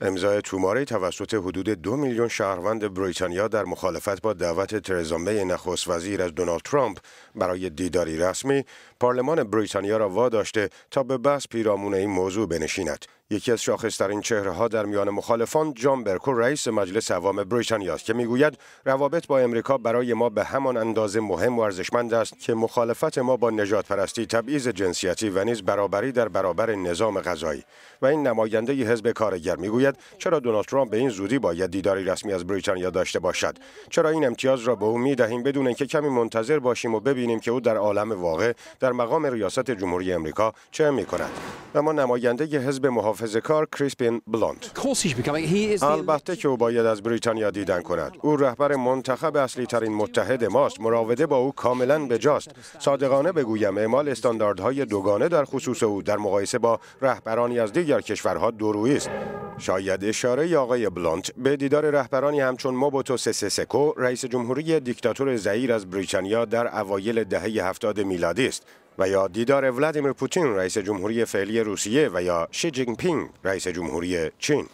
امضای توماری توسط حدود دو میلیون شهروند بریتانیا در مخالفت با دعوت ترزا می نخست وزیر از دونالد ترامپ برای دیداری رسمی پارلمان بریتانیا را واداشته تا به بحث پیرامون این موضوع بنشیند یکی از شاخصترین چهره ها در میان مخالفان جان برکو رئیس مجلس عوام بریتانیا است که میگوید روابط با امریکا برای ما به همان اندازه مهم و ارزشمند است که مخالفت ما با نجات پرستی، تبعیض جنسیتی و نیز برابری در برابر نظام غذایی و این نماینده ی حزب کارگر میگوید چرا دونالد ترامپ به این زودی باید دیداری رسمی از بریتانیا داشته باشد چرا این امتیاز را به او میدهیم بدون اینکه کمی منتظر باشیم و ببینیم که او در عالم واقع در مقام ریاست جمهوری امریکا چه میکند اما نماینده حزب محافظه کار کریسپین بلانت البته که او باید از بریتانیا دیدن کند او رهبر منتخب اصلی ترین متحد ماست مراوده با او کاملا بجاست صادقانه بگویم اعمال استانداردهای دوگانه در خصوص او در مقایسه با رهبرانی از دیگر کشورها دورویی است شاید اشاره آقای بلانت به دیدار رهبرانی همچون موبوتو سسسکو رئیس جمهوری دیکتاتور زهیر از بریتانیا در اوایل دهه هفتاد میلادی است و یا دیدار ولادیمیر پوتین رئیس جمهوری فعلی روسیه و یا شی جینگ پینگ رئیس جمهوری چین